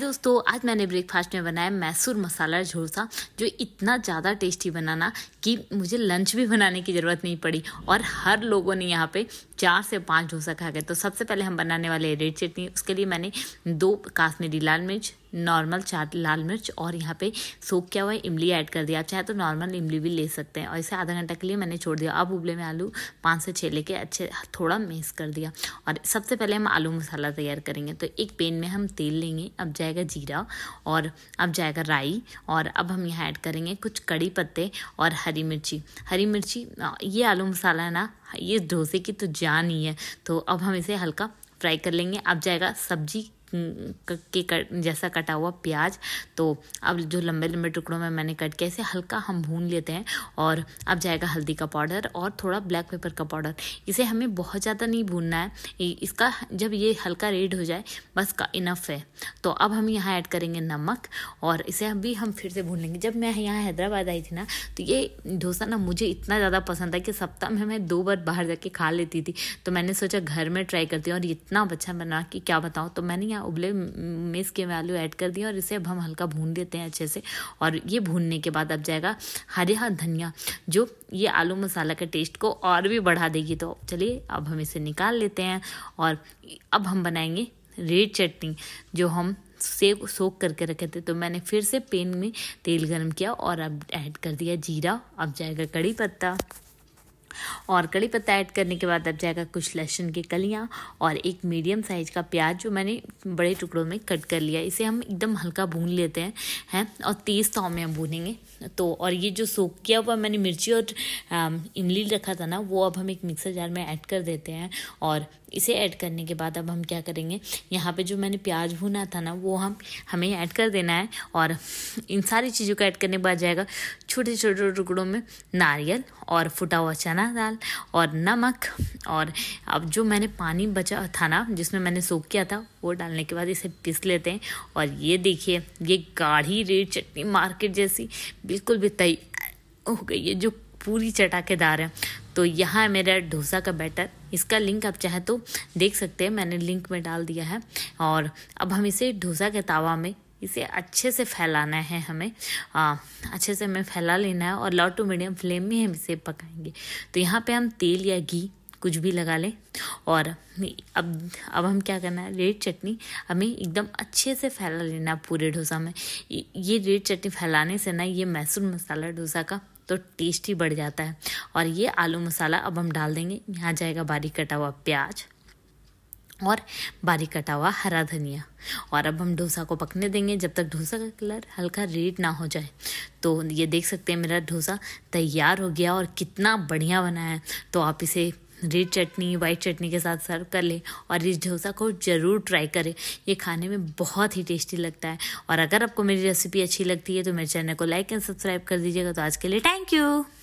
दोस्तों आज मैंने ब्रेकफास्ट में बनाया मैसूर मसाला झोसा जो इतना ज़्यादा टेस्टी बनाना कि मुझे लंच भी बनाने की ज़रूरत नहीं पड़ी और हर लोगों ने यहाँ पे चार से पांच झोसा खा गए तो सबसे पहले हम बनाने वाले रेड चटनी उसके लिए मैंने दो काश्मीरी लाल मिर्च नॉर्मल चाट लाल मिर्च और यहाँ पे सोख किया हुआ इमली ऐड कर दिया चाहे तो नॉर्मल इमली भी ले सकते हैं और इसे आधा घंटा के लिए मैंने छोड़ दिया अब उबले में आलू पाँच से छः लेके अच्छे थोड़ा मिक्स कर दिया और सबसे पहले हम आलू मसाला तैयार करेंगे तो एक पेन में हम तेल लेंगे अब जाएगा जीरा और अब जाएगा राई और अब हम यहाँ ऐड करेंगे कुछ कड़ी पत्ते और हरी मिर्ची हरी मिर्ची ये आलू मसाला है ना ये डोसे की तो जान ही है तो अब हम इसे हल्का फ्राई कर लेंगे अब जाएगा सब्जी के कट जैसा कटा हुआ प्याज तो अब जो लंबे लंबे टुकड़ों में मैंने कट किया इसे हल्का हम भून लेते हैं और अब जाएगा हल्दी का पाउडर और थोड़ा ब्लैक पेपर का पाउडर इसे हमें बहुत ज़्यादा नहीं भूनना है इसका जब ये हल्का रेड हो जाए बस का इनफ है तो अब हम यहाँ ऐड करेंगे नमक और इसे अभी हम फिर से भून लेंगे जब मैं यहाँ हैदराबाद आई थी ना तो ये डोसा ना मुझे इतना ज़्यादा पसंद था कि सप्ताह में मैं दो बार बाहर जाके खा लेती थी तो मैंने सोचा घर में ट्राई करती हूँ और इतना अच्छा बना कि क्या बताऊँ तो मैंने यहाँ या उबले में इसके वैल्यू ऐड कर दिए और इसे अब हम हल्का भून देते हैं अच्छे से और ये भूनने के बाद अब जाएगा हरिया हाँ धनिया जो ये आलू मसाला के टेस्ट को और भी बढ़ा देगी तो चलिए अब हम इसे निकाल लेते हैं और अब हम बनाएंगे रेड चटनी जो हम सेव सोख करके रखे थे तो मैंने फिर से पेन में तेल गर्म किया और अब ऐड कर दिया जीरा अब जाएगा कड़ी पत्ता और कड़ी पत्ता ऐड करने के बाद अब जाएगा कुछ लहसुन की कलियाँ और एक मीडियम साइज़ का प्याज जो मैंने बड़े टुकड़ों में कट कर लिया इसे हम एकदम हल्का भून लेते हैं हैं और तेज़ ताव में हम भूनेंगे तो और ये जो सोख किया हुआ मैंने मिर्ची और इमली रखा था ना वो अब हम एक मिक्सर जार में ऐड कर देते हैं और इसे ऐड करने के बाद अब हम क्या करेंगे यहाँ पे जो मैंने प्याज भुना था ना वो हम हमें ऐड कर देना है और इन सारी चीज़ों को ऐड करने के बाद जाएगा छोटे छोटे टुकड़ों में नारियल और फुटा हुआ चना चना दाल और नमक और अब जो मैंने पानी बचा था ना जिसमें मैंने सोख किया था वो डालने के बाद इसे पीस लेते हैं और ये देखिए ये गाढ़ी रेड चटनी मार्केट जैसी बिल्कुल भी तय हो गई है जो पूरी चटाकेदार है तो यहाँ है मेरा डोसा का बैटर इसका लिंक आप चाहे तो देख सकते हैं मैंने लिंक में डाल दिया है और अब हम इसे डोसा के तावा में इसे अच्छे से फैलाना है हमें आ, अच्छे से हमें फैला लेना है और लो टू मीडियम फ्लेम में हम इसे पकाएंगे तो यहाँ पे हम तेल या घी कुछ भी लगा लें और अब अब हम क्या करना है रेड चटनी हमें एकदम अच्छे से फैला लेना है पूरे डोसा में ये रेड चटनी फैलाने से ना ये मैसूर मसाला डोसा का तो टेस्ट ही बढ़ जाता है और ये आलू मसाला अब हम डाल देंगे यहाँ जाएगा बारीक कटा हुआ प्याज और बारीक कटा हुआ हरा धनिया और अब हम डोसा को पकने देंगे जब तक डोसा का कलर हल्का रेड ना हो जाए तो ये देख सकते हैं मेरा डोसा तैयार हो गया और कितना बढ़िया बना है तो आप इसे रेड चटनी वाइट चटनी के साथ सर्व कर लें और इस डोसा को ज़रूर ट्राई करें ये खाने में बहुत ही टेस्टी लगता है और अगर आपको मेरी रेसिपी अच्छी लगती है तो मेरे चैनल को लाइक एंड सब्सक्राइब कर दीजिएगा तो आज के लिए थैंक यू